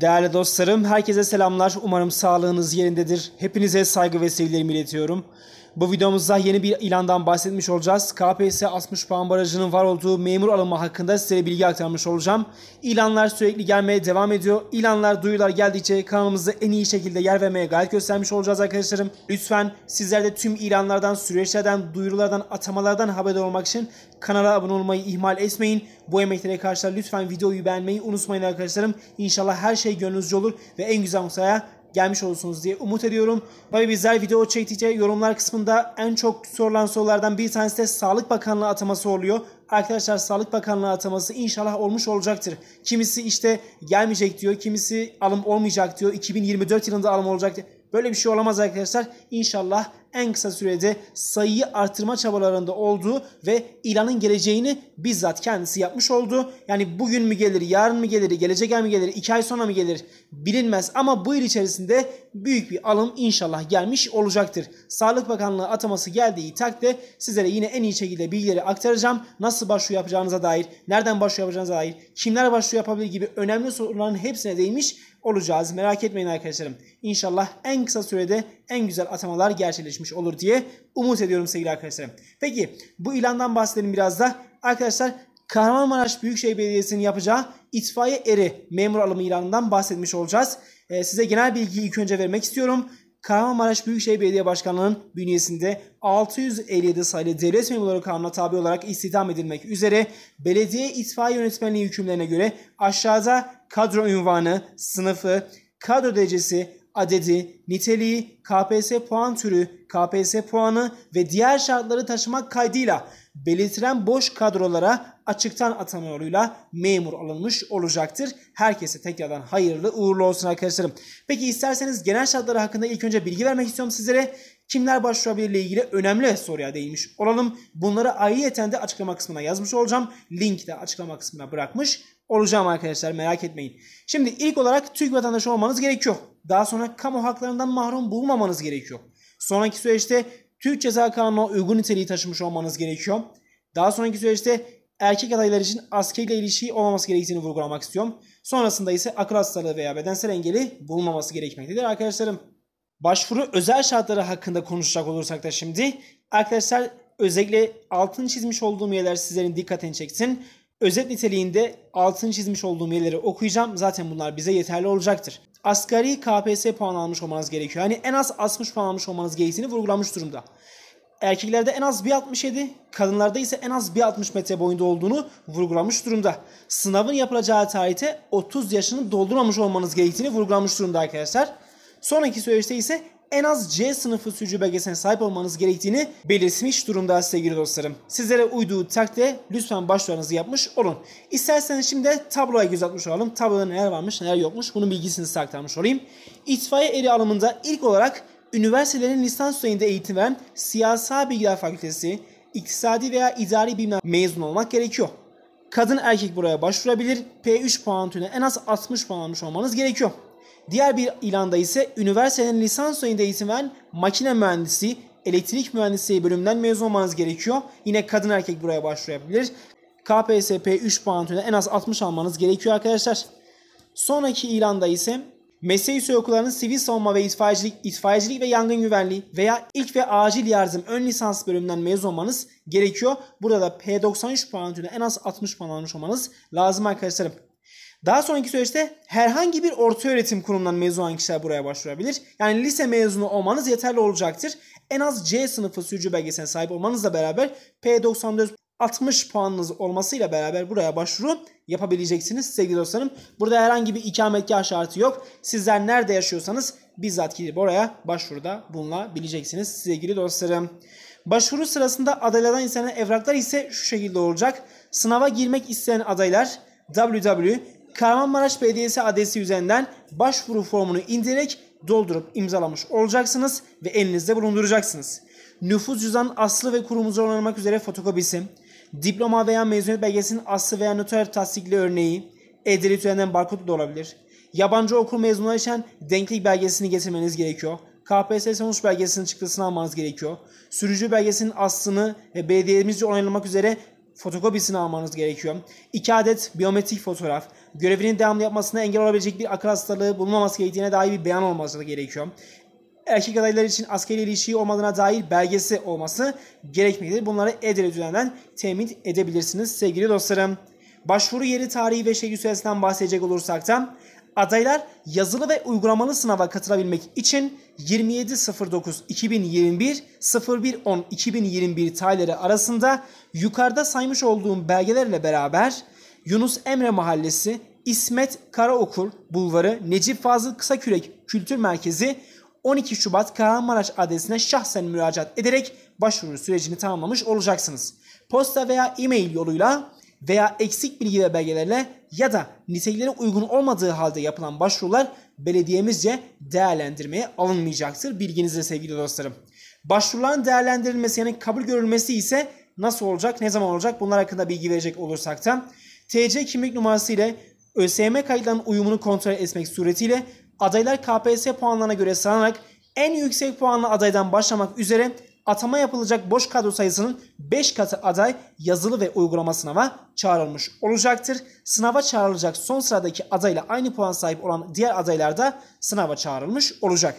Değerli dostlarım, herkese selamlar. Umarım sağlığınız yerindedir. Hepinize saygı ve sevgilerimi iletiyorum. Bu videomuzda yeni bir ilandan bahsetmiş olacağız. KPSS 60 puan barajının var olduğu memur alınma hakkında size bilgi aktarmış olacağım. İlanlar sürekli gelmeye devam ediyor. İlanlar, duyular geldikçe kanalımızda en iyi şekilde yer vermeye gayret göstermiş olacağız arkadaşlarım. Lütfen sizler de tüm ilanlardan, süreçlerden, duyurulardan, atamalardan haberdar olmak için kanala abone olmayı ihmal etmeyin. Bu emeklere karşılar lütfen videoyu beğenmeyi unutmayın arkadaşlarım. İnşallah her şey gönlünüzce olur ve en güzel noktaya gelmiş olursunuz diye umut ediyorum. Tabii bizler video çektikçe yorumlar kısmında en çok sorulan sorulardan bir tanesi de Sağlık Bakanlığı ataması oluyor. Arkadaşlar Sağlık Bakanlığı ataması inşallah olmuş olacaktır. Kimisi işte gelmeyecek diyor, kimisi alım olmayacak diyor. 2024 yılında alım olacak diyor. Böyle bir şey olamaz arkadaşlar. İnşallah en kısa sürede sayıyı artırma çabalarında olduğu ve ilanın geleceğini bizzat kendisi yapmış oldu. Yani bugün mü gelir, yarın mı gelir, gelecek ay mı gelir, iki ay sonra mı gelir bilinmez ama bu yıl içerisinde büyük bir alım inşallah gelmiş olacaktır. Sağlık Bakanlığı ataması geldiği takdirde sizlere yine en iyi şekilde bilgileri aktaracağım. Nasıl başvuru yapacağınıza dair, nereden başvuru yapacağınıza dair, kimler başvuru yapabilir gibi önemli soruların hepsine değmiş olacağız. Merak etmeyin arkadaşlarım. İnşallah en kısa sürede en güzel atamalar gerçekleşmiş olur diye umut ediyorum sevgili arkadaşlarım. Peki bu ilandan bahsedelim biraz da. Arkadaşlar Kahramanmaraş Büyükşehir Belediyesi'nin yapacağı itfaiye eri memur alımı ilanından bahsetmiş olacağız. Ee, size genel bilgiyi ilk önce vermek istiyorum. Kahramanmaraş Büyükşehir Belediye Başkanlığı'nın bünyesinde 657 sayılı devlet memurları kanuna tabi olarak istihdam edilmek üzere belediye itfaiye yönetmenliği hükümlerine göre aşağıda kadro ünvanı, sınıfı, kadro derecesi, adedi, niteliği, KPSS puan türü, KPSS puanı ve diğer şartları taşımak kaydıyla belirtilen boş kadrolara açıktan atama yoluyla memur alınmış olacaktır. Herkese tekrardan hayırlı uğurlu olsun arkadaşlarım. Peki isterseniz genel şartları hakkında ilk önce bilgi vermek istiyorum sizlere. Kimler başvurabilir ile ilgili önemli soruya değinmiş olalım. Bunları ayrıyeten de açıklama kısmına yazmış olacağım. Link de açıklama kısmına bırakmış olacağım arkadaşlar merak etmeyin. Şimdi ilk olarak Türk vatandaşı olmanız gerekiyor. Daha sonra kamu haklarından mahrum bulmamanız gerekiyor. Sonraki süreçte Türk Ceza Kanunu uygun niteliği taşımış olmanız gerekiyor. Daha sonraki süreçte erkek adaylar için askeriyle ilişki olmaması gerektiğini vurgulamak istiyorum. Sonrasında ise akıl hastalığı veya bedensel engeli bulunmaması gerekmektedir arkadaşlarım. Başvuru özel şartları hakkında konuşacak olursak da şimdi arkadaşlar özellikle altını çizmiş olduğum yerler sizlerin dikkatini çeksin. Özet niteliğinde altını çizmiş olduğum yerleri okuyacağım. Zaten bunlar bize yeterli olacaktır asgari KPS puan almış olmanız gerekiyor. Yani en az 60 puan almış olmanız gerektiğini vurgulamış durumda. Erkeklerde en az 1.67, kadınlarda ise en az 1.60 metre boyunda olduğunu vurgulamış durumda. Sınavın yapılacağı tarihte 30 yaşını doldurmamış olmanız gerektiğini vurgulamış durumda arkadaşlar. Sonraki süreçte ise en az C sınıfı sürücü belgesine sahip olmanız gerektiğini belirtmiş durumda sevgili dostlarım. Sizlere uyduğu takdirde lütfen başvurunuzu yapmış olun. İsterseniz şimdi tabloya göz atmış olalım. Tabloda neler varmış neler yokmuş bunun bilgisini size aktarmış olayım. İtfaiye eri alımında ilk olarak üniversitelerin lisans düzeyinde eğitim veren siyasal bilgiler fakültesi, iktisadi veya idari bilimler mezun olmak gerekiyor. Kadın erkek buraya başvurabilir. P3 puan türüne en az 60 puan almış olmanız gerekiyor. Diğer bir ilanda ise üniversitenin lisans düzeyinde eğitim veren makine mühendisi, elektrik mühendisliği bölümünden mezun olmanız gerekiyor. Yine kadın erkek buraya başvurabilir. KPSP 3 puan en az 60 almanız gerekiyor arkadaşlar. Sonraki ilanda ise Mesleği üstü okullarının sivil savunma ve itfaiyecilik, itfaiyecilik ve yangın güvenliği veya ilk ve acil yardım ön lisans bölümünden mezun olmanız gerekiyor. Burada da P93 puan en az 60 puan almış olmanız lazım arkadaşlarım. Daha sonraki süreçte herhangi bir orta öğretim kurumundan mezun olan kişiler buraya başvurabilir. Yani lise mezunu olmanız yeterli olacaktır. En az C sınıfı sürücü belgesine sahip olmanızla beraber P94 60 puanınız olmasıyla beraber buraya başvuru yapabileceksiniz sevgili dostlarım. Burada herhangi bir ikametgah şartı yok. Sizler nerede yaşıyorsanız bizzat gidip oraya başvuruda bulunabileceksiniz sevgili dostlarım. Başvuru sırasında adaylardan istenen evraklar ise şu şekilde olacak. Sınava girmek isteyen adaylar www Kahramanmaraş Belediyesi adresi üzerinden başvuru formunu indirerek doldurup imzalamış olacaksınız ve elinizde bulunduracaksınız. Nüfus cüzdanın aslı ve kurumu zorlanmak üzere fotokopisi, diploma veya mezuniyet belgesinin aslı veya noter tasdikli örneği, e-devlet üzerinden barkod da olabilir. Yabancı okul mezunu için denklik belgesini getirmeniz gerekiyor. KPSS sonuç belgesinin çıktısını almanız gerekiyor. Sürücü belgesinin aslını ve belediyemizce onaylanmak üzere fotokopisini almanız gerekiyor. 2 adet biyometrik fotoğraf, görevinin devamlı yapmasına engel olabilecek bir akıl hastalığı bulunmaması gerektiğine dair bir beyan olması gerekiyor. Erkek adaylar için askeri ilişiği olmadığına dair belgesi olması gerekmektedir. Bunları EDRE düzeninden temin edebilirsiniz sevgili dostlarım. Başvuru yeri tarihi ve şehir süresinden bahsedecek olursak da Adaylar yazılı ve uygulamalı sınava katılabilmek için 27.09.2021 01.10.2021 tarihleri arasında yukarıda saymış olduğum belgelerle beraber Yunus Emre Mahallesi, İsmet Karaokur Bulvarı, Necip Fazıl Kısakürek Kültür Merkezi 12 Şubat Kahramanmaraş adresine şahsen müracaat ederek başvuru sürecini tamamlamış olacaksınız. Posta veya e-mail yoluyla veya eksik bilgi ve belgelerle ya da niteliklere uygun olmadığı halde yapılan başvurular belediyemizce değerlendirmeye alınmayacaktır. Bilginizle sevgili dostlarım. Başvuruların değerlendirilmesi yani kabul görülmesi ise nasıl olacak, ne zaman olacak bunlar hakkında bilgi verecek olursak da TC kimlik numarası ile ÖSYM kayıtlarının uyumunu kontrol etmek suretiyle adaylar KPSS puanlarına göre sıralanarak en yüksek puanlı adaydan başlamak üzere atama yapılacak boş kadro sayısının 5 katı aday yazılı ve uygulama sınava çağrılmış olacaktır. Sınava çağrılacak son sıradaki adayla aynı puan sahip olan diğer adaylar da sınava çağrılmış olacak.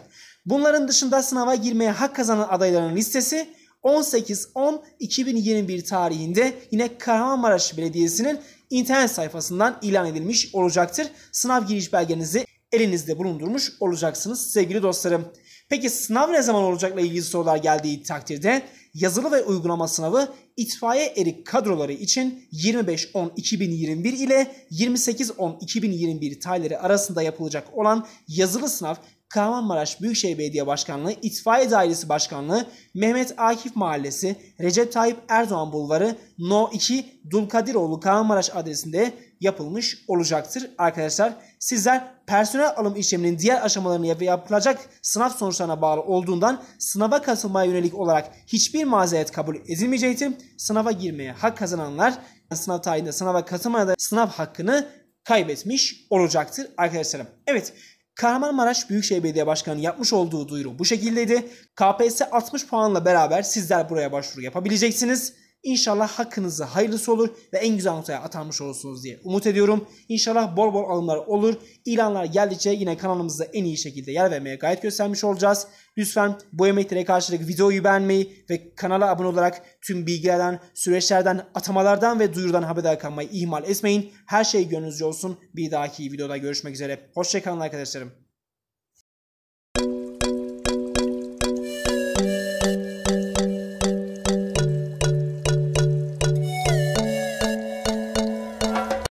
Bunların dışında sınava girmeye hak kazanan adayların listesi 18-10-2021 tarihinde yine Kahramanmaraş Belediyesi'nin internet sayfasından ilan edilmiş olacaktır. Sınav giriş belgenizi elinizde bulundurmuş olacaksınız sevgili dostlarım. Peki sınav ne zaman olacakla ilgili sorular geldiği takdirde yazılı ve uygulama sınavı itfaiye erik kadroları için 25-10-2021 ile 28-10-2021 tarihleri arasında yapılacak olan yazılı sınav Kahramanmaraş Büyükşehir Belediye Başkanlığı İtfaiye Dairesi Başkanlığı Mehmet Akif Mahallesi Recep Tayyip Erdoğan Bulvarı No 2 Dulkadiroğlu Kahramanmaraş adresinde yapılmış olacaktır. Arkadaşlar sizler personel alım işleminin diğer aşamalarını yapılacak sınav sonuçlarına bağlı olduğundan sınava katılmaya yönelik olarak hiçbir mazeret kabul edilmeyecektir. Sınava girmeye hak kazananlar sınav tarihinde sınava katılmayan da sınav hakkını kaybetmiş olacaktır arkadaşlarım. Evet Kahramanmaraş Büyükşehir Belediye Başkanı yapmış olduğu duyuru bu şekildeydi. KPSS 60 puanla beraber sizler buraya başvuru yapabileceksiniz. İnşallah hakkınızı hayırlısı olur ve en güzel noktaya atanmış olursunuz diye umut ediyorum. İnşallah bol bol alımlar olur. İlanlar geldikçe yine kanalımızda en iyi şekilde yer vermeye gayet göstermiş olacağız. Lütfen bu emeklere karşılık videoyu beğenmeyi ve kanala abone olarak tüm bilgilerden, süreçlerden, atamalardan ve duyurudan haberdar kalmayı ihmal etmeyin. Her şey gönlünüzce olsun. Bir dahaki videoda görüşmek üzere. Hoşçakalın arkadaşlarım.